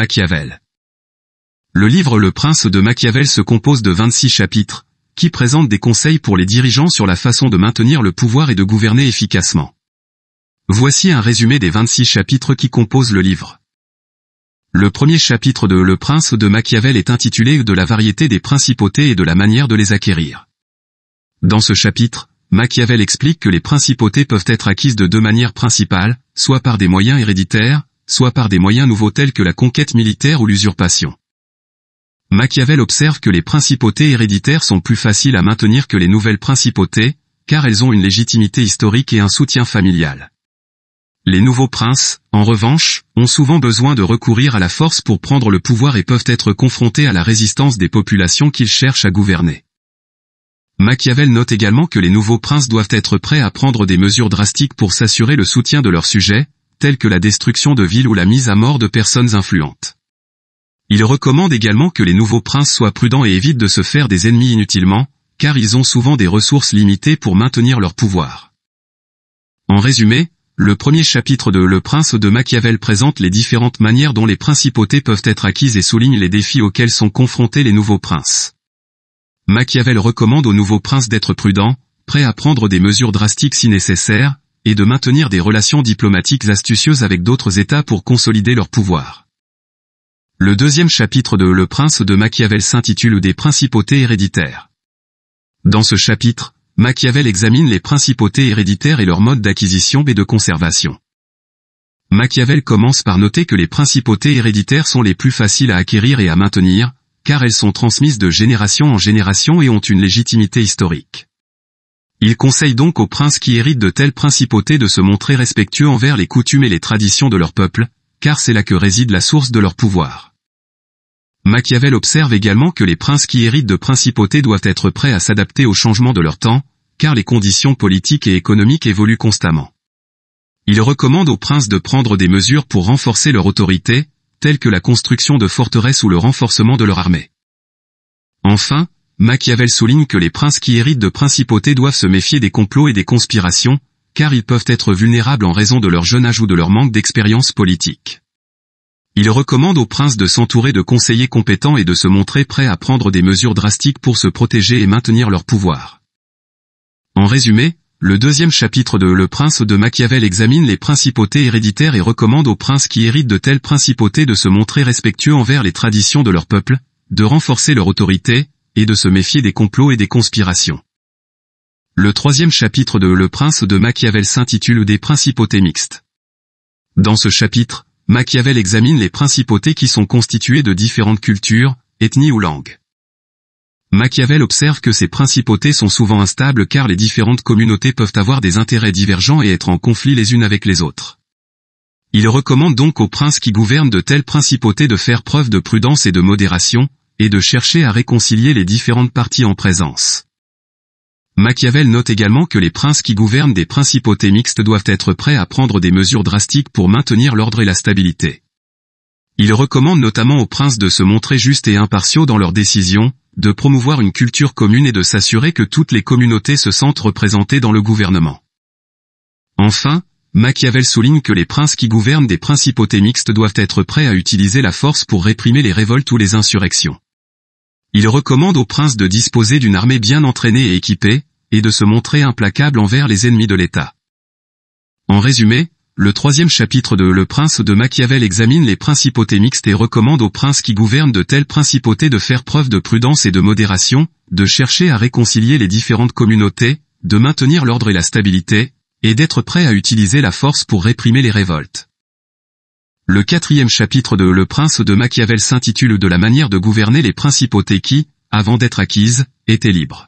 Machiavel. Le livre Le Prince de Machiavel se compose de 26 chapitres, qui présentent des conseils pour les dirigeants sur la façon de maintenir le pouvoir et de gouverner efficacement. Voici un résumé des 26 chapitres qui composent le livre. Le premier chapitre de Le Prince de Machiavel est intitulé De la variété des principautés et de la manière de les acquérir. Dans ce chapitre, Machiavel explique que les principautés peuvent être acquises de deux manières principales, soit par des moyens héréditaires, soit par des moyens nouveaux tels que la conquête militaire ou l'usurpation. Machiavel observe que les principautés héréditaires sont plus faciles à maintenir que les nouvelles principautés, car elles ont une légitimité historique et un soutien familial. Les nouveaux princes, en revanche, ont souvent besoin de recourir à la force pour prendre le pouvoir et peuvent être confrontés à la résistance des populations qu'ils cherchent à gouverner. Machiavel note également que les nouveaux princes doivent être prêts à prendre des mesures drastiques pour s'assurer le soutien de leurs sujets, telles que la destruction de villes ou la mise à mort de personnes influentes. Il recommande également que les nouveaux princes soient prudents et évitent de se faire des ennemis inutilement, car ils ont souvent des ressources limitées pour maintenir leur pouvoir. En résumé, le premier chapitre de Le Prince de Machiavel présente les différentes manières dont les principautés peuvent être acquises et souligne les défis auxquels sont confrontés les nouveaux princes. Machiavel recommande aux nouveaux princes d'être prudents, prêts à prendre des mesures drastiques si nécessaire, et de maintenir des relations diplomatiques astucieuses avec d'autres États pour consolider leur pouvoir. Le deuxième chapitre de Le Prince de Machiavel s'intitule Des principautés héréditaires. Dans ce chapitre, Machiavel examine les principautés héréditaires et leur mode d'acquisition et de conservation. Machiavel commence par noter que les principautés héréditaires sont les plus faciles à acquérir et à maintenir, car elles sont transmises de génération en génération et ont une légitimité historique. Il conseille donc aux princes qui héritent de telles principautés de se montrer respectueux envers les coutumes et les traditions de leur peuple, car c'est là que réside la source de leur pouvoir. Machiavel observe également que les princes qui héritent de principautés doivent être prêts à s'adapter aux changements de leur temps, car les conditions politiques et économiques évoluent constamment. Il recommande aux princes de prendre des mesures pour renforcer leur autorité, telles que la construction de forteresses ou le renforcement de leur armée. Enfin, Machiavel souligne que les princes qui héritent de principautés doivent se méfier des complots et des conspirations, car ils peuvent être vulnérables en raison de leur jeune âge ou de leur manque d'expérience politique. Il recommande aux princes de s'entourer de conseillers compétents et de se montrer prêts à prendre des mesures drastiques pour se protéger et maintenir leur pouvoir. En résumé, le deuxième chapitre de Le Prince de Machiavel examine les principautés héréditaires et recommande aux princes qui héritent de telles principautés de se montrer respectueux envers les traditions de leur peuple, de renforcer leur autorité, et de se méfier des complots et des conspirations. Le troisième chapitre de Le Prince de Machiavel s'intitule Des principautés mixtes. Dans ce chapitre, Machiavel examine les principautés qui sont constituées de différentes cultures, ethnies ou langues. Machiavel observe que ces principautés sont souvent instables car les différentes communautés peuvent avoir des intérêts divergents et être en conflit les unes avec les autres. Il recommande donc aux princes qui gouvernent de telles principautés de faire preuve de prudence et de modération, et de chercher à réconcilier les différentes parties en présence. Machiavel note également que les princes qui gouvernent des principautés mixtes doivent être prêts à prendre des mesures drastiques pour maintenir l'ordre et la stabilité. Il recommande notamment aux princes de se montrer justes et impartiaux dans leurs décisions, de promouvoir une culture commune et de s'assurer que toutes les communautés se sentent représentées dans le gouvernement. Enfin, Machiavel souligne que les princes qui gouvernent des principautés mixtes doivent être prêts à utiliser la force pour réprimer les révoltes ou les insurrections. Il recommande au prince de disposer d'une armée bien entraînée et équipée, et de se montrer implacable envers les ennemis de l'État. En résumé, le troisième chapitre de Le Prince de Machiavel examine les principautés mixtes et recommande aux princes qui gouvernent de telles principautés de faire preuve de prudence et de modération, de chercher à réconcilier les différentes communautés, de maintenir l'ordre et la stabilité, et d'être prêt à utiliser la force pour réprimer les révoltes. Le quatrième chapitre de Le Prince de Machiavel s'intitule De la manière de gouverner les principautés qui, avant d'être acquises, étaient libres.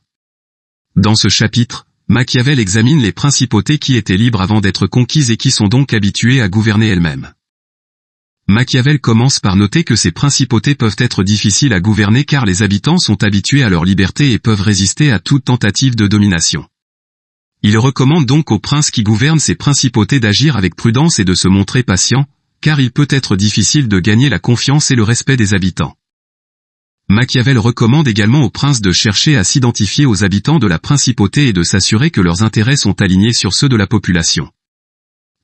Dans ce chapitre, Machiavel examine les principautés qui étaient libres avant d'être conquises et qui sont donc habituées à gouverner elles-mêmes. Machiavel commence par noter que ces principautés peuvent être difficiles à gouverner car les habitants sont habitués à leur liberté et peuvent résister à toute tentative de domination. Il recommande donc aux princes qui gouvernent ces principautés d'agir avec prudence et de se montrer patient car il peut être difficile de gagner la confiance et le respect des habitants. Machiavel recommande également au prince de chercher à s'identifier aux habitants de la principauté et de s'assurer que leurs intérêts sont alignés sur ceux de la population.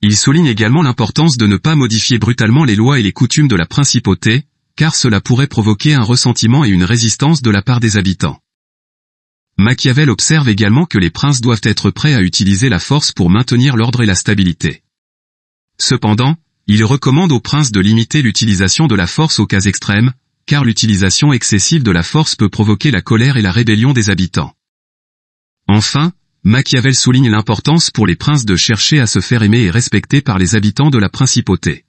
Il souligne également l'importance de ne pas modifier brutalement les lois et les coutumes de la principauté, car cela pourrait provoquer un ressentiment et une résistance de la part des habitants. Machiavel observe également que les princes doivent être prêts à utiliser la force pour maintenir l'ordre et la stabilité. Cependant, il recommande aux princes de limiter l'utilisation de la force aux cas extrêmes, car l'utilisation excessive de la force peut provoquer la colère et la rébellion des habitants. Enfin, Machiavel souligne l'importance pour les princes de chercher à se faire aimer et respecter par les habitants de la principauté.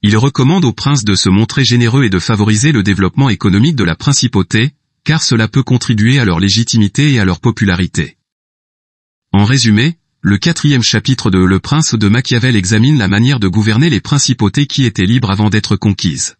Il recommande aux princes de se montrer généreux et de favoriser le développement économique de la principauté, car cela peut contribuer à leur légitimité et à leur popularité. En résumé, le quatrième chapitre de Le Prince de Machiavel examine la manière de gouverner les principautés qui étaient libres avant d'être conquises.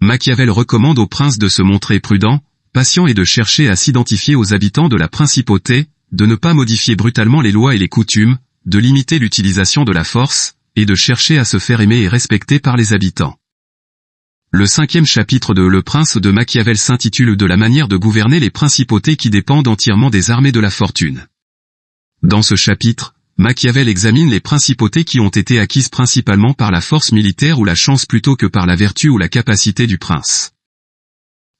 Machiavel recommande au prince de se montrer prudent, patient et de chercher à s'identifier aux habitants de la principauté, de ne pas modifier brutalement les lois et les coutumes, de limiter l'utilisation de la force, et de chercher à se faire aimer et respecter par les habitants. Le cinquième chapitre de Le Prince de Machiavel s'intitule De la manière de gouverner les principautés qui dépendent entièrement des armées de la fortune. Dans ce chapitre, Machiavel examine les principautés qui ont été acquises principalement par la force militaire ou la chance plutôt que par la vertu ou la capacité du prince.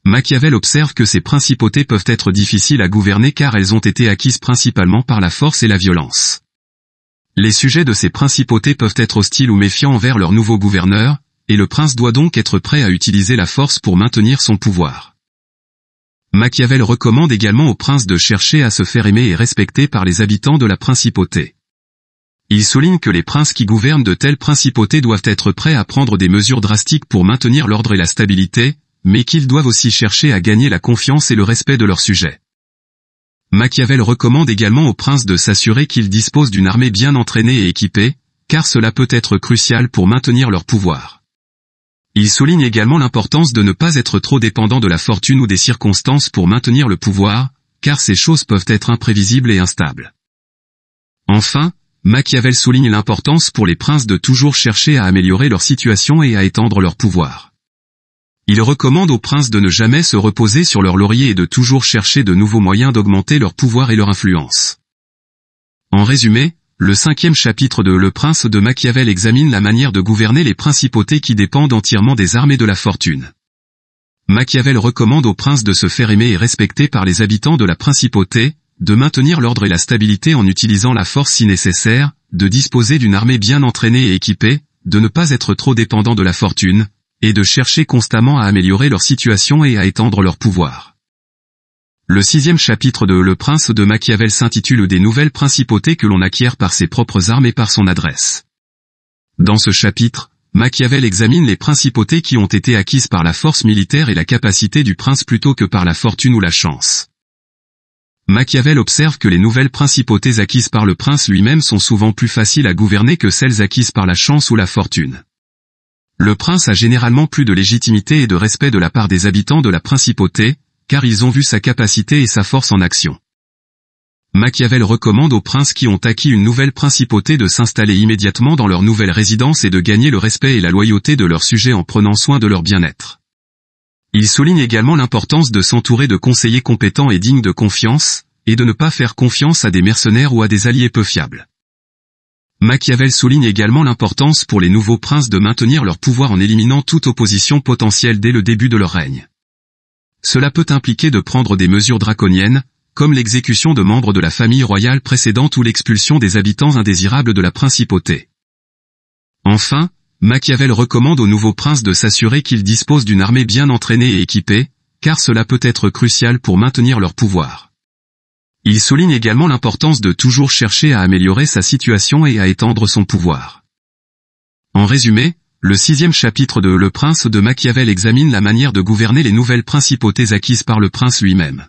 Machiavel observe que ces principautés peuvent être difficiles à gouverner car elles ont été acquises principalement par la force et la violence. Les sujets de ces principautés peuvent être hostiles ou méfiants envers leur nouveau gouverneur, et le prince doit donc être prêt à utiliser la force pour maintenir son pouvoir. Machiavel recommande également au prince de chercher à se faire aimer et respecter par les habitants de la principauté. Il souligne que les princes qui gouvernent de telles principautés doivent être prêts à prendre des mesures drastiques pour maintenir l'ordre et la stabilité, mais qu'ils doivent aussi chercher à gagner la confiance et le respect de leurs sujets. Machiavel recommande également au prince de s'assurer qu'ils disposent d'une armée bien entraînée et équipée, car cela peut être crucial pour maintenir leur pouvoir. Il souligne également l'importance de ne pas être trop dépendant de la fortune ou des circonstances pour maintenir le pouvoir, car ces choses peuvent être imprévisibles et instables. Enfin, Machiavel souligne l'importance pour les princes de toujours chercher à améliorer leur situation et à étendre leur pouvoir. Il recommande aux princes de ne jamais se reposer sur leur laurier et de toujours chercher de nouveaux moyens d'augmenter leur pouvoir et leur influence. En résumé, le cinquième chapitre de Le Prince de Machiavel examine la manière de gouverner les principautés qui dépendent entièrement des armées de la fortune. Machiavel recommande au prince de se faire aimer et respecter par les habitants de la principauté, de maintenir l'ordre et la stabilité en utilisant la force si nécessaire, de disposer d'une armée bien entraînée et équipée, de ne pas être trop dépendant de la fortune, et de chercher constamment à améliorer leur situation et à étendre leur pouvoir. Le sixième chapitre de Le Prince de Machiavel s'intitule Des nouvelles principautés que l'on acquiert par ses propres armes et par son adresse. Dans ce chapitre, Machiavel examine les principautés qui ont été acquises par la force militaire et la capacité du prince plutôt que par la fortune ou la chance. Machiavel observe que les nouvelles principautés acquises par le prince lui-même sont souvent plus faciles à gouverner que celles acquises par la chance ou la fortune. Le prince a généralement plus de légitimité et de respect de la part des habitants de la principauté, car ils ont vu sa capacité et sa force en action. Machiavel recommande aux princes qui ont acquis une nouvelle principauté de s'installer immédiatement dans leur nouvelle résidence et de gagner le respect et la loyauté de leurs sujets en prenant soin de leur bien-être. Il souligne également l'importance de s'entourer de conseillers compétents et dignes de confiance, et de ne pas faire confiance à des mercenaires ou à des alliés peu fiables. Machiavel souligne également l'importance pour les nouveaux princes de maintenir leur pouvoir en éliminant toute opposition potentielle dès le début de leur règne. Cela peut impliquer de prendre des mesures draconiennes, comme l'exécution de membres de la famille royale précédente ou l'expulsion des habitants indésirables de la principauté. Enfin, Machiavel recommande au nouveau prince de s'assurer qu'il dispose d'une armée bien entraînée et équipée, car cela peut être crucial pour maintenir leur pouvoir. Il souligne également l'importance de toujours chercher à améliorer sa situation et à étendre son pouvoir. En résumé, le sixième chapitre de Le prince de Machiavel examine la manière de gouverner les nouvelles principautés acquises par le prince lui-même.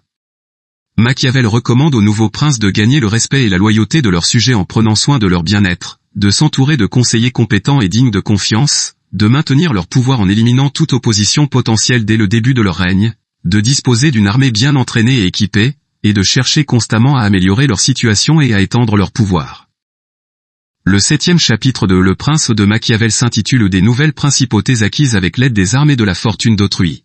Machiavel recommande aux nouveaux princes de gagner le respect et la loyauté de leurs sujets en prenant soin de leur bien-être, de s'entourer de conseillers compétents et dignes de confiance, de maintenir leur pouvoir en éliminant toute opposition potentielle dès le début de leur règne, de disposer d'une armée bien entraînée et équipée, et de chercher constamment à améliorer leur situation et à étendre leur pouvoir. Le septième chapitre de Le Prince de Machiavel s'intitule Des nouvelles principautés acquises avec l'aide des armées de la fortune d'autrui.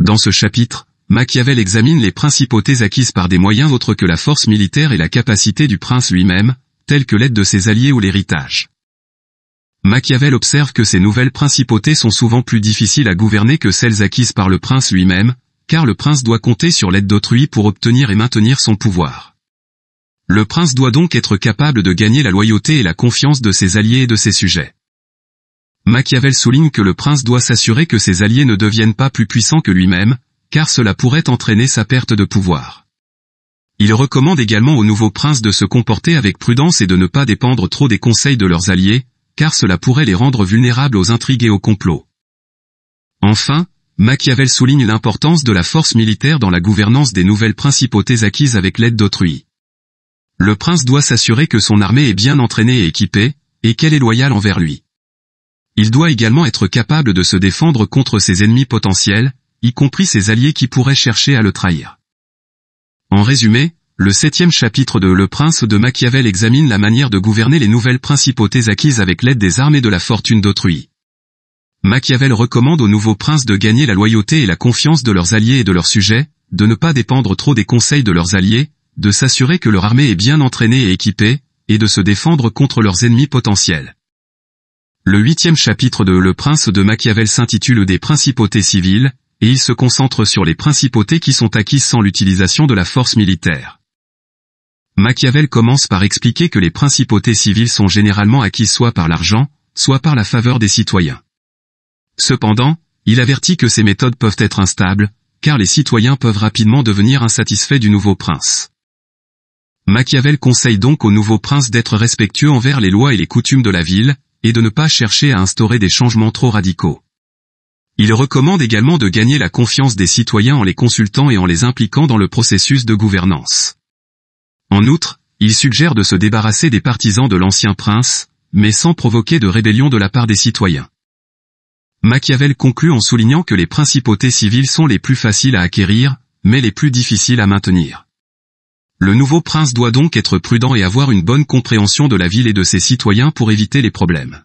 Dans ce chapitre, Machiavel examine les principautés acquises par des moyens autres que la force militaire et la capacité du prince lui-même, tels que l'aide de ses alliés ou l'héritage. Machiavel observe que ces nouvelles principautés sont souvent plus difficiles à gouverner que celles acquises par le prince lui-même, car le prince doit compter sur l'aide d'autrui pour obtenir et maintenir son pouvoir. Le prince doit donc être capable de gagner la loyauté et la confiance de ses alliés et de ses sujets. Machiavel souligne que le prince doit s'assurer que ses alliés ne deviennent pas plus puissants que lui-même, car cela pourrait entraîner sa perte de pouvoir. Il recommande également aux nouveaux princes de se comporter avec prudence et de ne pas dépendre trop des conseils de leurs alliés, car cela pourrait les rendre vulnérables aux intrigues et aux complots. Enfin, Machiavel souligne l'importance de la force militaire dans la gouvernance des nouvelles principautés acquises avec l'aide d'autrui. Le prince doit s'assurer que son armée est bien entraînée et équipée, et qu'elle est loyale envers lui. Il doit également être capable de se défendre contre ses ennemis potentiels, y compris ses alliés qui pourraient chercher à le trahir. En résumé, le septième chapitre de Le Prince de Machiavel examine la manière de gouverner les nouvelles principautés acquises avec l'aide des armées de la fortune d'autrui. Machiavel recommande aux nouveaux princes de gagner la loyauté et la confiance de leurs alliés et de leurs sujets, de ne pas dépendre trop des conseils de leurs alliés, de s'assurer que leur armée est bien entraînée et équipée, et de se défendre contre leurs ennemis potentiels. Le huitième chapitre de Le Prince de Machiavel s'intitule Des principautés civiles, et il se concentre sur les principautés qui sont acquises sans l'utilisation de la force militaire. Machiavel commence par expliquer que les principautés civiles sont généralement acquises soit par l'argent, soit par la faveur des citoyens. Cependant, il avertit que ces méthodes peuvent être instables, car les citoyens peuvent rapidement devenir insatisfaits du nouveau prince. Machiavel conseille donc au nouveau prince d'être respectueux envers les lois et les coutumes de la ville, et de ne pas chercher à instaurer des changements trop radicaux. Il recommande également de gagner la confiance des citoyens en les consultant et en les impliquant dans le processus de gouvernance. En outre, il suggère de se débarrasser des partisans de l'ancien prince, mais sans provoquer de rébellion de la part des citoyens. Machiavel conclut en soulignant que les principautés civiles sont les plus faciles à acquérir, mais les plus difficiles à maintenir. Le nouveau prince doit donc être prudent et avoir une bonne compréhension de la ville et de ses citoyens pour éviter les problèmes.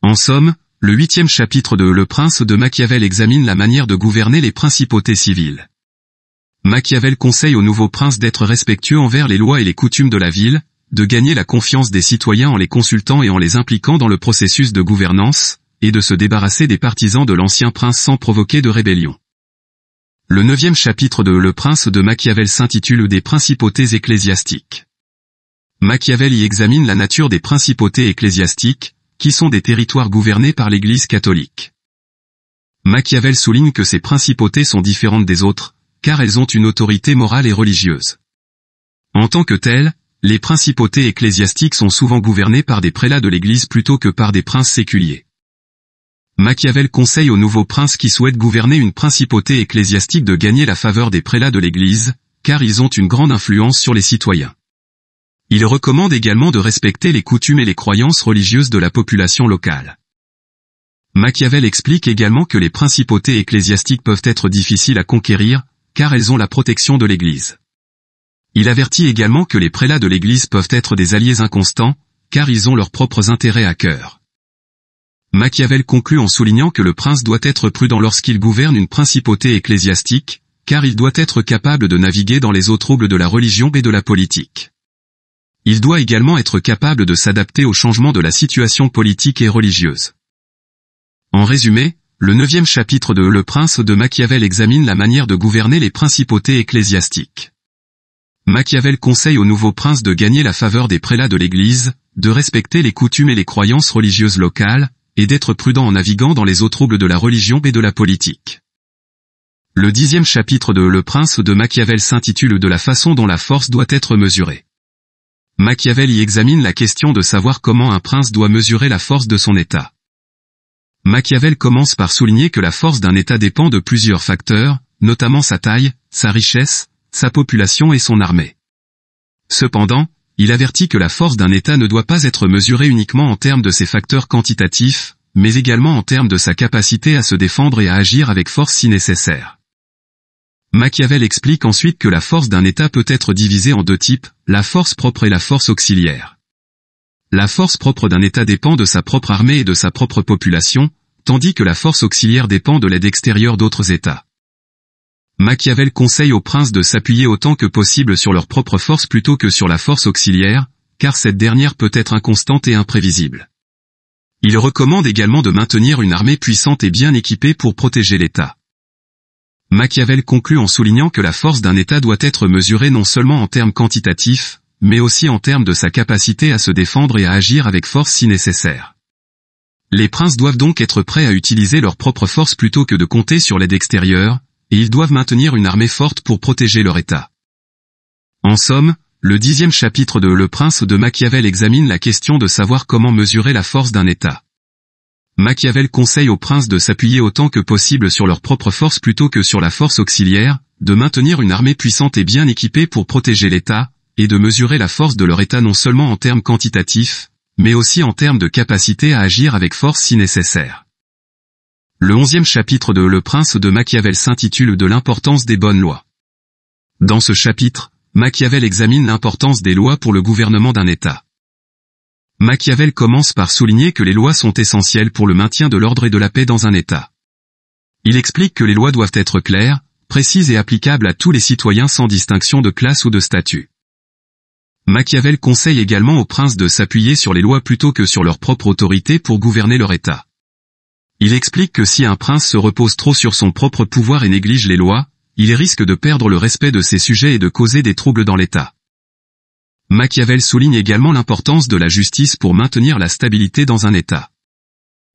En somme, le huitième chapitre de Le Prince de Machiavel examine la manière de gouverner les principautés civiles. Machiavel conseille au nouveau prince d'être respectueux envers les lois et les coutumes de la ville, de gagner la confiance des citoyens en les consultant et en les impliquant dans le processus de gouvernance, et de se débarrasser des partisans de l'ancien prince sans provoquer de rébellion. Le neuvième chapitre de Le Prince de Machiavel s'intitule Des principautés ecclésiastiques. Machiavel y examine la nature des principautés ecclésiastiques, qui sont des territoires gouvernés par l'Église catholique. Machiavel souligne que ces principautés sont différentes des autres, car elles ont une autorité morale et religieuse. En tant que telles, les principautés ecclésiastiques sont souvent gouvernées par des prélats de l'Église plutôt que par des princes séculiers. Machiavel conseille au nouveaux prince qui souhaite gouverner une principauté ecclésiastique de gagner la faveur des prélats de l'Église, car ils ont une grande influence sur les citoyens. Il recommande également de respecter les coutumes et les croyances religieuses de la population locale. Machiavel explique également que les principautés ecclésiastiques peuvent être difficiles à conquérir, car elles ont la protection de l'Église. Il avertit également que les prélats de l'Église peuvent être des alliés inconstants, car ils ont leurs propres intérêts à cœur. Machiavel conclut en soulignant que le prince doit être prudent lorsqu'il gouverne une principauté ecclésiastique, car il doit être capable de naviguer dans les eaux troubles de la religion et de la politique. Il doit également être capable de s'adapter aux changements de la situation politique et religieuse. En résumé, le neuvième chapitre de Le Prince de Machiavel examine la manière de gouverner les principautés ecclésiastiques. Machiavel conseille au nouveau prince de gagner la faveur des prélats de l'Église, de respecter les coutumes et les croyances religieuses locales, et d'être prudent en naviguant dans les eaux troubles de la religion et de la politique. Le dixième chapitre de Le Prince de Machiavel s'intitule De la façon dont la force doit être mesurée. Machiavel y examine la question de savoir comment un prince doit mesurer la force de son État. Machiavel commence par souligner que la force d'un État dépend de plusieurs facteurs, notamment sa taille, sa richesse, sa population et son armée. Cependant, il avertit que la force d'un État ne doit pas être mesurée uniquement en termes de ses facteurs quantitatifs, mais également en termes de sa capacité à se défendre et à agir avec force si nécessaire. Machiavel explique ensuite que la force d'un État peut être divisée en deux types, la force propre et la force auxiliaire. La force propre d'un État dépend de sa propre armée et de sa propre population, tandis que la force auxiliaire dépend de l'aide extérieure d'autres États. Machiavel conseille aux princes de s'appuyer autant que possible sur leur propre force plutôt que sur la force auxiliaire, car cette dernière peut être inconstante et imprévisible. Il recommande également de maintenir une armée puissante et bien équipée pour protéger l'État. Machiavel conclut en soulignant que la force d'un État doit être mesurée non seulement en termes quantitatifs, mais aussi en termes de sa capacité à se défendre et à agir avec force si nécessaire. Les princes doivent donc être prêts à utiliser leur propre force plutôt que de compter sur l'aide extérieure, et ils doivent maintenir une armée forte pour protéger leur État. En somme, le dixième chapitre de Le Prince de Machiavel examine la question de savoir comment mesurer la force d'un État. Machiavel conseille aux princes de s'appuyer autant que possible sur leur propre force plutôt que sur la force auxiliaire, de maintenir une armée puissante et bien équipée pour protéger l'État, et de mesurer la force de leur État non seulement en termes quantitatifs, mais aussi en termes de capacité à agir avec force si nécessaire. Le onzième chapitre de Le Prince de Machiavel s'intitule De l'importance des bonnes lois. Dans ce chapitre, Machiavel examine l'importance des lois pour le gouvernement d'un État. Machiavel commence par souligner que les lois sont essentielles pour le maintien de l'ordre et de la paix dans un État. Il explique que les lois doivent être claires, précises et applicables à tous les citoyens sans distinction de classe ou de statut. Machiavel conseille également aux princes de s'appuyer sur les lois plutôt que sur leur propre autorité pour gouverner leur État. Il explique que si un prince se repose trop sur son propre pouvoir et néglige les lois, il risque de perdre le respect de ses sujets et de causer des troubles dans l'État. Machiavel souligne également l'importance de la justice pour maintenir la stabilité dans un État.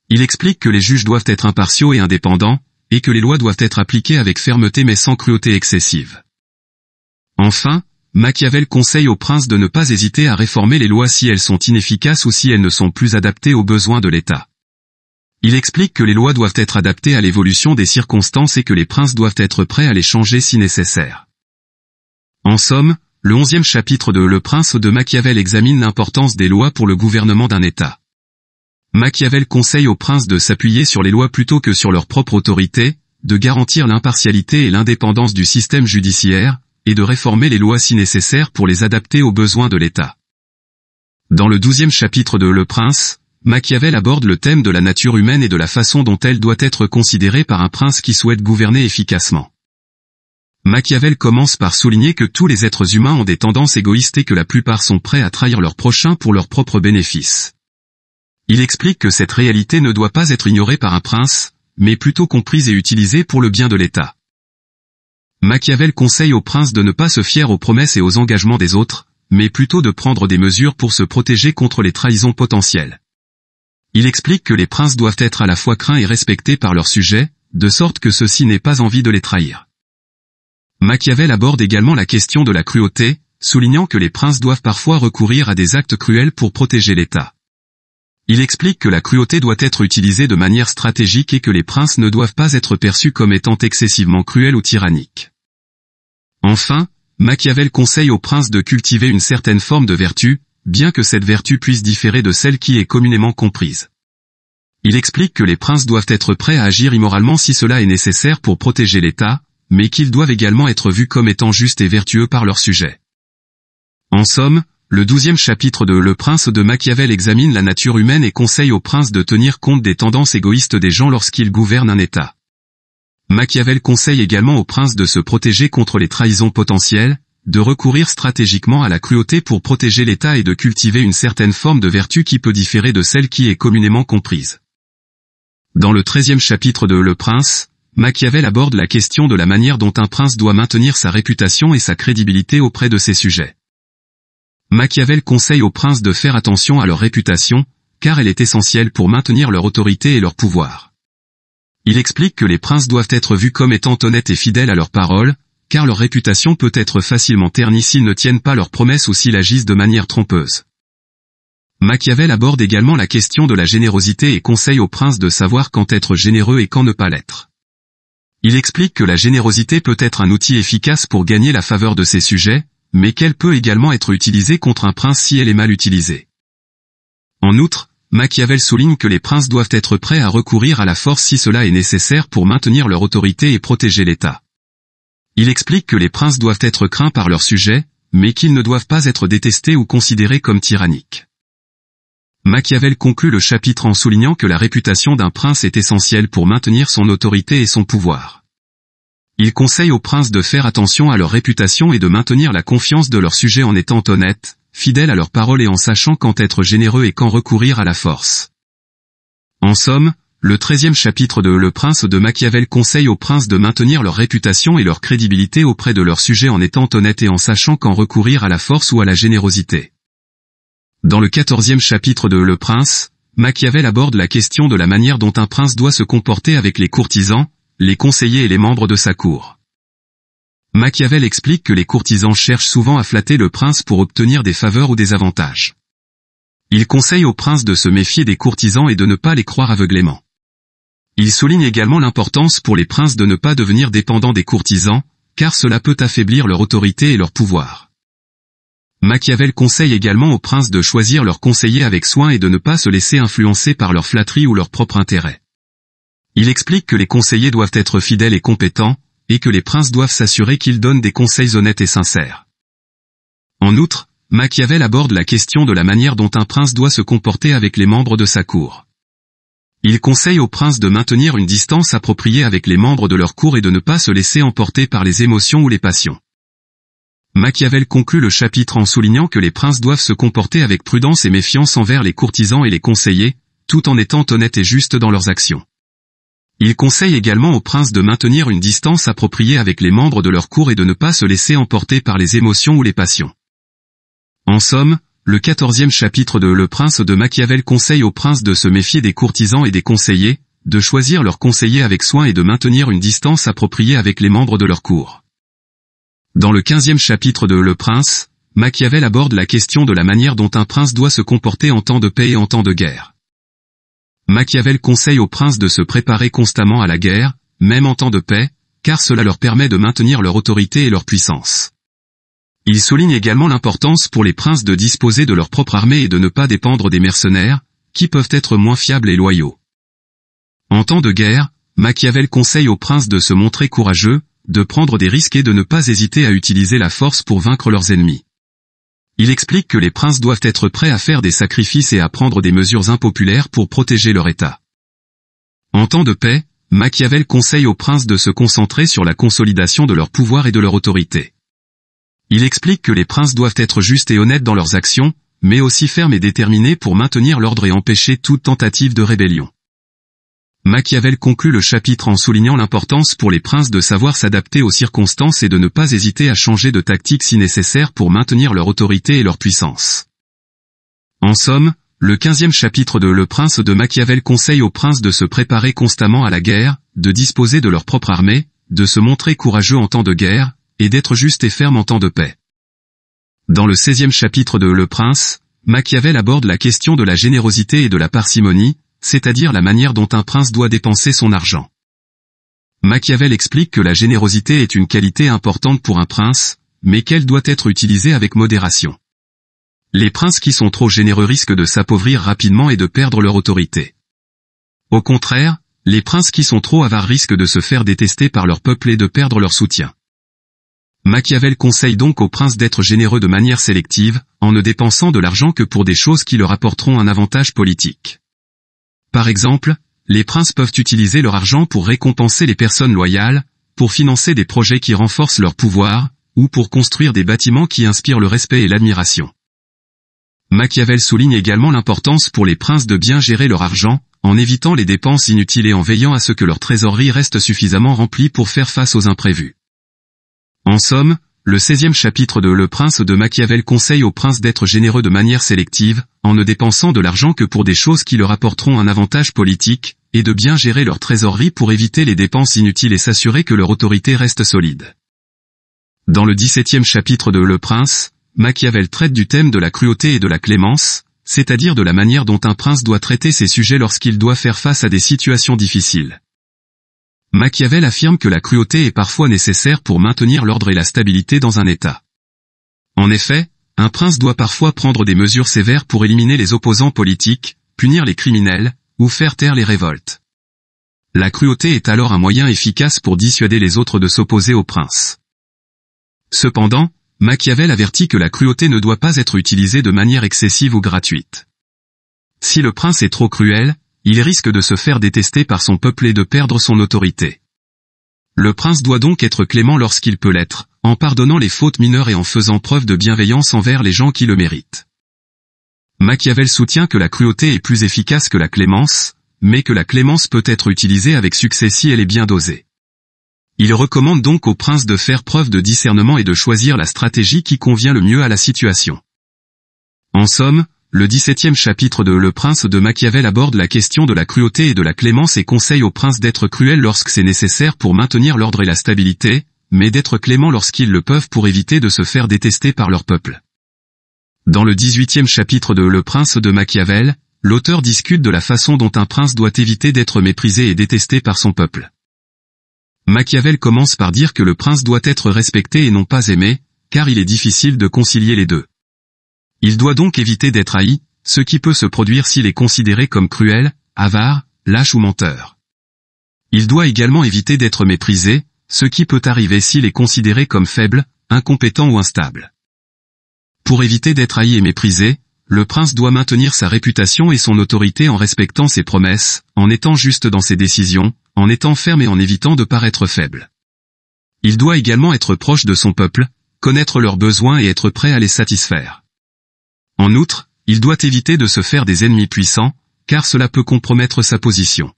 Il explique que les juges doivent être impartiaux et indépendants, et que les lois doivent être appliquées avec fermeté mais sans cruauté excessive. Enfin, Machiavel conseille au prince de ne pas hésiter à réformer les lois si elles sont inefficaces ou si elles ne sont plus adaptées aux besoins de l'État. Il explique que les lois doivent être adaptées à l'évolution des circonstances et que les princes doivent être prêts à les changer si nécessaire. En somme, le onzième chapitre de Le Prince de Machiavel examine l'importance des lois pour le gouvernement d'un État. Machiavel conseille aux princes de s'appuyer sur les lois plutôt que sur leur propre autorité, de garantir l'impartialité et l'indépendance du système judiciaire, et de réformer les lois si nécessaire pour les adapter aux besoins de l'État. Dans le douzième chapitre de Le Prince, Machiavel aborde le thème de la nature humaine et de la façon dont elle doit être considérée par un prince qui souhaite gouverner efficacement. Machiavel commence par souligner que tous les êtres humains ont des tendances égoïstes et que la plupart sont prêts à trahir leurs prochains pour leur propre bénéfice. Il explique que cette réalité ne doit pas être ignorée par un prince, mais plutôt comprise et utilisée pour le bien de l'État. Machiavel conseille au prince de ne pas se fier aux promesses et aux engagements des autres, mais plutôt de prendre des mesures pour se protéger contre les trahisons potentielles. Il explique que les princes doivent être à la fois craints et respectés par leurs sujets, de sorte que ceux-ci n'aient pas envie de les trahir. Machiavel aborde également la question de la cruauté, soulignant que les princes doivent parfois recourir à des actes cruels pour protéger l'État. Il explique que la cruauté doit être utilisée de manière stratégique et que les princes ne doivent pas être perçus comme étant excessivement cruels ou tyranniques. Enfin, Machiavel conseille aux princes de cultiver une certaine forme de vertu, bien que cette vertu puisse différer de celle qui est communément comprise. Il explique que les princes doivent être prêts à agir immoralement si cela est nécessaire pour protéger l'État, mais qu'ils doivent également être vus comme étant justes et vertueux par leurs sujets. En somme, le douzième chapitre de Le Prince de Machiavel examine la nature humaine et conseille aux princes de tenir compte des tendances égoïstes des gens lorsqu'ils gouvernent un État. Machiavel conseille également aux princes de se protéger contre les trahisons potentielles, de recourir stratégiquement à la cruauté pour protéger l'État et de cultiver une certaine forme de vertu qui peut différer de celle qui est communément comprise. Dans le treizième chapitre de Le Prince, Machiavel aborde la question de la manière dont un prince doit maintenir sa réputation et sa crédibilité auprès de ses sujets. Machiavel conseille aux princes de faire attention à leur réputation, car elle est essentielle pour maintenir leur autorité et leur pouvoir. Il explique que les princes doivent être vus comme étant honnêtes et fidèles à leurs paroles, car leur réputation peut être facilement ternie s'ils ne tiennent pas leurs promesses ou s'ils agissent de manière trompeuse. Machiavel aborde également la question de la générosité et conseille aux princes de savoir quand être généreux et quand ne pas l'être. Il explique que la générosité peut être un outil efficace pour gagner la faveur de ses sujets, mais qu'elle peut également être utilisée contre un prince si elle est mal utilisée. En outre, Machiavel souligne que les princes doivent être prêts à recourir à la force si cela est nécessaire pour maintenir leur autorité et protéger l'État. Il explique que les princes doivent être craints par leurs sujets, mais qu'ils ne doivent pas être détestés ou considérés comme tyranniques. Machiavel conclut le chapitre en soulignant que la réputation d'un prince est essentielle pour maintenir son autorité et son pouvoir. Il conseille aux princes de faire attention à leur réputation et de maintenir la confiance de leurs sujets en étant honnêtes, fidèles à leurs paroles et en sachant quand être généreux et quand recourir à la force. En somme, le treizième chapitre de Le prince de Machiavel conseille aux princes de maintenir leur réputation et leur crédibilité auprès de leurs sujets en étant honnêtes et en sachant qu'en recourir à la force ou à la générosité. Dans le quatorzième chapitre de Le prince, Machiavel aborde la question de la manière dont un prince doit se comporter avec les courtisans, les conseillers et les membres de sa cour. Machiavel explique que les courtisans cherchent souvent à flatter le prince pour obtenir des faveurs ou des avantages. Il conseille au prince de se méfier des courtisans et de ne pas les croire aveuglément. Il souligne également l'importance pour les princes de ne pas devenir dépendants des courtisans, car cela peut affaiblir leur autorité et leur pouvoir. Machiavel conseille également aux princes de choisir leurs conseillers avec soin et de ne pas se laisser influencer par leur flatterie ou leur propre intérêt. Il explique que les conseillers doivent être fidèles et compétents, et que les princes doivent s'assurer qu'ils donnent des conseils honnêtes et sincères. En outre, Machiavel aborde la question de la manière dont un prince doit se comporter avec les membres de sa cour. Il conseille aux princes de maintenir une distance appropriée avec les membres de leur cour et de ne pas se laisser emporter par les émotions ou les passions. Machiavel conclut le chapitre en soulignant que les princes doivent se comporter avec prudence et méfiance envers les courtisans et les conseillers, tout en étant honnêtes et justes dans leurs actions. Il conseille également aux princes de maintenir une distance appropriée avec les membres de leur cour et de ne pas se laisser emporter par les émotions ou les passions. En somme, le quatorzième chapitre de Le Prince de Machiavel conseille au prince de se méfier des courtisans et des conseillers, de choisir leurs conseillers avec soin et de maintenir une distance appropriée avec les membres de leur cour. Dans le quinzième chapitre de Le Prince, Machiavel aborde la question de la manière dont un prince doit se comporter en temps de paix et en temps de guerre. Machiavel conseille au prince de se préparer constamment à la guerre, même en temps de paix, car cela leur permet de maintenir leur autorité et leur puissance. Il souligne également l'importance pour les princes de disposer de leur propre armée et de ne pas dépendre des mercenaires, qui peuvent être moins fiables et loyaux. En temps de guerre, Machiavel conseille aux princes de se montrer courageux, de prendre des risques et de ne pas hésiter à utiliser la force pour vaincre leurs ennemis. Il explique que les princes doivent être prêts à faire des sacrifices et à prendre des mesures impopulaires pour protéger leur État. En temps de paix, Machiavel conseille aux princes de se concentrer sur la consolidation de leur pouvoir et de leur autorité. Il explique que les princes doivent être justes et honnêtes dans leurs actions, mais aussi fermes et déterminés pour maintenir l'ordre et empêcher toute tentative de rébellion. Machiavel conclut le chapitre en soulignant l'importance pour les princes de savoir s'adapter aux circonstances et de ne pas hésiter à changer de tactique si nécessaire pour maintenir leur autorité et leur puissance. En somme, le quinzième chapitre de Le Prince de Machiavel conseille aux princes de se préparer constamment à la guerre, de disposer de leur propre armée, de se montrer courageux en temps de guerre, et d'être juste et ferme en temps de paix. Dans le 16e chapitre de Le Prince, Machiavel aborde la question de la générosité et de la parcimonie, c'est-à-dire la manière dont un prince doit dépenser son argent. Machiavel explique que la générosité est une qualité importante pour un prince, mais qu'elle doit être utilisée avec modération. Les princes qui sont trop généreux risquent de s'appauvrir rapidement et de perdre leur autorité. Au contraire, les princes qui sont trop avares risquent de se faire détester par leur peuple et de perdre leur soutien. Machiavel conseille donc aux princes d'être généreux de manière sélective, en ne dépensant de l'argent que pour des choses qui leur apporteront un avantage politique. Par exemple, les princes peuvent utiliser leur argent pour récompenser les personnes loyales, pour financer des projets qui renforcent leur pouvoir, ou pour construire des bâtiments qui inspirent le respect et l'admiration. Machiavel souligne également l'importance pour les princes de bien gérer leur argent, en évitant les dépenses inutiles et en veillant à ce que leur trésorerie reste suffisamment remplie pour faire face aux imprévus. En somme, le 16e chapitre de Le Prince de Machiavel conseille au prince d'être généreux de manière sélective, en ne dépensant de l'argent que pour des choses qui leur apporteront un avantage politique, et de bien gérer leur trésorerie pour éviter les dépenses inutiles et s'assurer que leur autorité reste solide. Dans le 17e chapitre de Le Prince, Machiavel traite du thème de la cruauté et de la clémence, c'est-à-dire de la manière dont un prince doit traiter ses sujets lorsqu'il doit faire face à des situations difficiles. Machiavel affirme que la cruauté est parfois nécessaire pour maintenir l'ordre et la stabilité dans un État. En effet, un prince doit parfois prendre des mesures sévères pour éliminer les opposants politiques, punir les criminels, ou faire taire les révoltes. La cruauté est alors un moyen efficace pour dissuader les autres de s'opposer au prince. Cependant, Machiavel avertit que la cruauté ne doit pas être utilisée de manière excessive ou gratuite. Si le prince est trop cruel, il risque de se faire détester par son peuple et de perdre son autorité. Le prince doit donc être clément lorsqu'il peut l'être, en pardonnant les fautes mineures et en faisant preuve de bienveillance envers les gens qui le méritent. Machiavel soutient que la cruauté est plus efficace que la clémence, mais que la clémence peut être utilisée avec succès si elle est bien dosée. Il recommande donc au prince de faire preuve de discernement et de choisir la stratégie qui convient le mieux à la situation. En somme, le 17e chapitre de Le Prince de Machiavel aborde la question de la cruauté et de la clémence et conseille au prince d'être cruel lorsque c'est nécessaire pour maintenir l'ordre et la stabilité, mais d'être clément lorsqu'ils le peuvent pour éviter de se faire détester par leur peuple. Dans le 18e chapitre de Le Prince de Machiavel, l'auteur discute de la façon dont un prince doit éviter d'être méprisé et détesté par son peuple. Machiavel commence par dire que le prince doit être respecté et non pas aimé, car il est difficile de concilier les deux. Il doit donc éviter d'être haï, ce qui peut se produire s'il est considéré comme cruel, avare, lâche ou menteur. Il doit également éviter d'être méprisé, ce qui peut arriver s'il est considéré comme faible, incompétent ou instable. Pour éviter d'être haï et méprisé, le prince doit maintenir sa réputation et son autorité en respectant ses promesses, en étant juste dans ses décisions, en étant ferme et en évitant de paraître faible. Il doit également être proche de son peuple, connaître leurs besoins et être prêt à les satisfaire. En outre, il doit éviter de se faire des ennemis puissants, car cela peut compromettre sa position.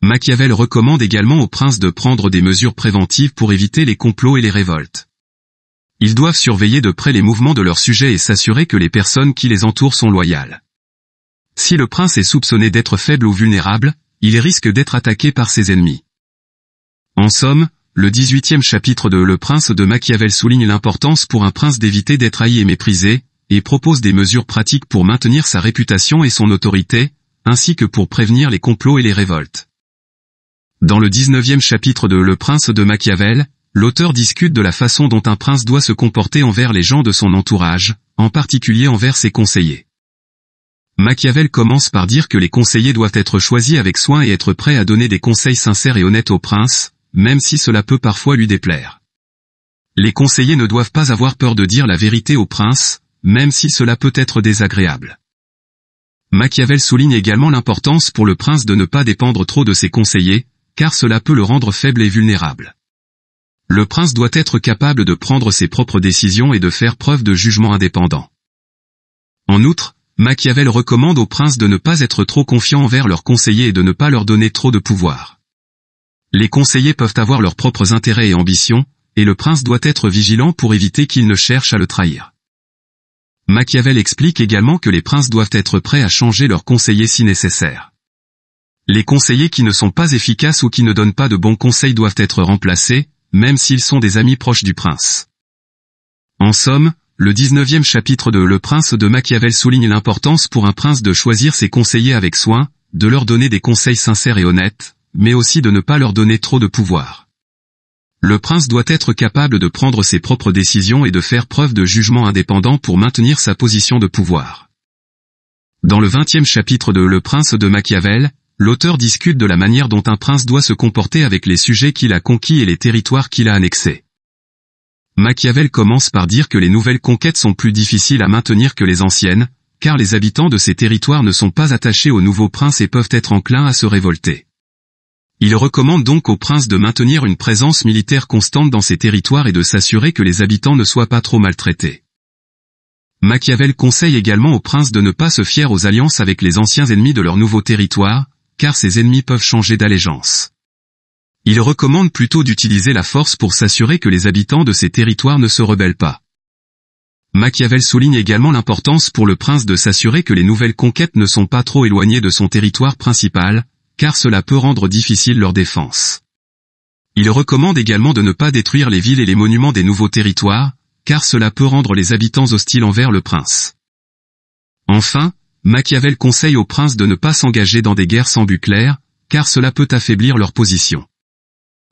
Machiavel recommande également au prince de prendre des mesures préventives pour éviter les complots et les révoltes. Ils doivent surveiller de près les mouvements de leurs sujets et s'assurer que les personnes qui les entourent sont loyales. Si le prince est soupçonné d'être faible ou vulnérable, il risque d'être attaqué par ses ennemis. En somme, le 18e chapitre de Le Prince de Machiavel souligne l'importance pour un prince d'éviter d'être haï et méprisé, et propose des mesures pratiques pour maintenir sa réputation et son autorité, ainsi que pour prévenir les complots et les révoltes. Dans le 19e chapitre de Le Prince de Machiavel, l'auteur discute de la façon dont un prince doit se comporter envers les gens de son entourage, en particulier envers ses conseillers. Machiavel commence par dire que les conseillers doivent être choisis avec soin et être prêts à donner des conseils sincères et honnêtes au prince, même si cela peut parfois lui déplaire. Les conseillers ne doivent pas avoir peur de dire la vérité au prince, même si cela peut être désagréable. Machiavel souligne également l'importance pour le prince de ne pas dépendre trop de ses conseillers, car cela peut le rendre faible et vulnérable. Le prince doit être capable de prendre ses propres décisions et de faire preuve de jugement indépendant. En outre, Machiavel recommande au prince de ne pas être trop confiant envers leurs conseillers et de ne pas leur donner trop de pouvoir. Les conseillers peuvent avoir leurs propres intérêts et ambitions, et le prince doit être vigilant pour éviter qu'ils ne cherchent à le trahir. Machiavel explique également que les princes doivent être prêts à changer leurs conseillers si nécessaire. Les conseillers qui ne sont pas efficaces ou qui ne donnent pas de bons conseils doivent être remplacés, même s'ils sont des amis proches du prince. En somme, le 19e chapitre de Le Prince de Machiavel souligne l'importance pour un prince de choisir ses conseillers avec soin, de leur donner des conseils sincères et honnêtes, mais aussi de ne pas leur donner trop de pouvoir. Le prince doit être capable de prendre ses propres décisions et de faire preuve de jugement indépendant pour maintenir sa position de pouvoir. Dans le 20e chapitre de Le prince de Machiavel, l'auteur discute de la manière dont un prince doit se comporter avec les sujets qu'il a conquis et les territoires qu'il a annexés. Machiavel commence par dire que les nouvelles conquêtes sont plus difficiles à maintenir que les anciennes, car les habitants de ces territoires ne sont pas attachés aux nouveaux princes et peuvent être enclins à se révolter. Il recommande donc au prince de maintenir une présence militaire constante dans ses territoires et de s'assurer que les habitants ne soient pas trop maltraités. Machiavel conseille également au prince de ne pas se fier aux alliances avec les anciens ennemis de leur nouveau territoire, car ces ennemis peuvent changer d'allégeance. Il recommande plutôt d'utiliser la force pour s'assurer que les habitants de ces territoires ne se rebellent pas. Machiavel souligne également l'importance pour le prince de s'assurer que les nouvelles conquêtes ne sont pas trop éloignées de son territoire principal, car cela peut rendre difficile leur défense. Il recommande également de ne pas détruire les villes et les monuments des nouveaux territoires, car cela peut rendre les habitants hostiles envers le prince. Enfin, Machiavel conseille au prince de ne pas s'engager dans des guerres sans but clair, car cela peut affaiblir leur position.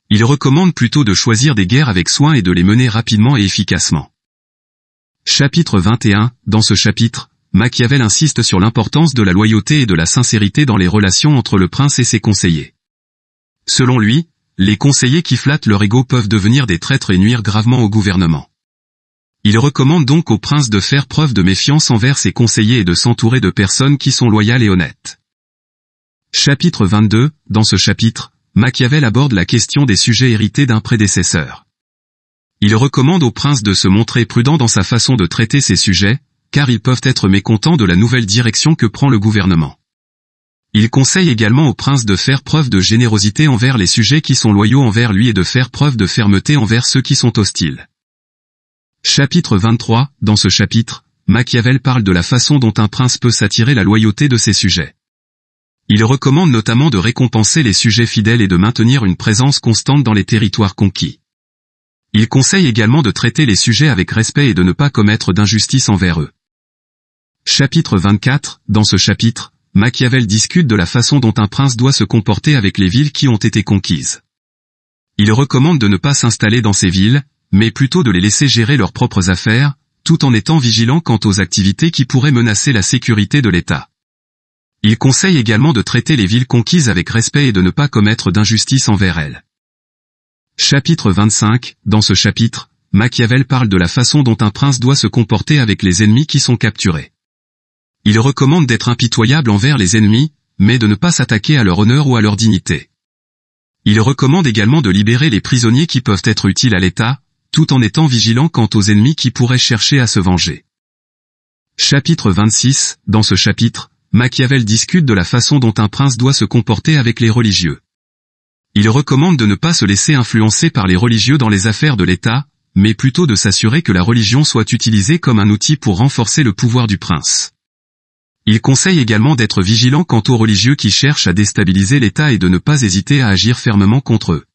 Il recommande plutôt de choisir des guerres avec soin et de les mener rapidement et efficacement. Chapitre 21 Dans ce chapitre, Machiavel insiste sur l'importance de la loyauté et de la sincérité dans les relations entre le prince et ses conseillers. Selon lui, les conseillers qui flattent leur ego peuvent devenir des traîtres et nuire gravement au gouvernement. Il recommande donc au prince de faire preuve de méfiance envers ses conseillers et de s'entourer de personnes qui sont loyales et honnêtes. Chapitre 22 Dans ce chapitre, Machiavel aborde la question des sujets hérités d'un prédécesseur. Il recommande au prince de se montrer prudent dans sa façon de traiter ses sujets, car ils peuvent être mécontents de la nouvelle direction que prend le gouvernement. Il conseille également au prince de faire preuve de générosité envers les sujets qui sont loyaux envers lui et de faire preuve de fermeté envers ceux qui sont hostiles. Chapitre 23 Dans ce chapitre, Machiavel parle de la façon dont un prince peut s'attirer la loyauté de ses sujets. Il recommande notamment de récompenser les sujets fidèles et de maintenir une présence constante dans les territoires conquis. Il conseille également de traiter les sujets avec respect et de ne pas commettre d'injustice envers eux. Chapitre 24, dans ce chapitre, Machiavel discute de la façon dont un prince doit se comporter avec les villes qui ont été conquises. Il recommande de ne pas s'installer dans ces villes, mais plutôt de les laisser gérer leurs propres affaires, tout en étant vigilant quant aux activités qui pourraient menacer la sécurité de l'État. Il conseille également de traiter les villes conquises avec respect et de ne pas commettre d'injustice envers elles. Chapitre 25, dans ce chapitre, Machiavel parle de la façon dont un prince doit se comporter avec les ennemis qui sont capturés. Il recommande d'être impitoyable envers les ennemis, mais de ne pas s'attaquer à leur honneur ou à leur dignité. Il recommande également de libérer les prisonniers qui peuvent être utiles à l'État, tout en étant vigilant quant aux ennemis qui pourraient chercher à se venger. Chapitre 26 Dans ce chapitre, Machiavel discute de la façon dont un prince doit se comporter avec les religieux. Il recommande de ne pas se laisser influencer par les religieux dans les affaires de l'État, mais plutôt de s'assurer que la religion soit utilisée comme un outil pour renforcer le pouvoir du prince. Il conseille également d'être vigilant quant aux religieux qui cherchent à déstabiliser l'État et de ne pas hésiter à agir fermement contre eux.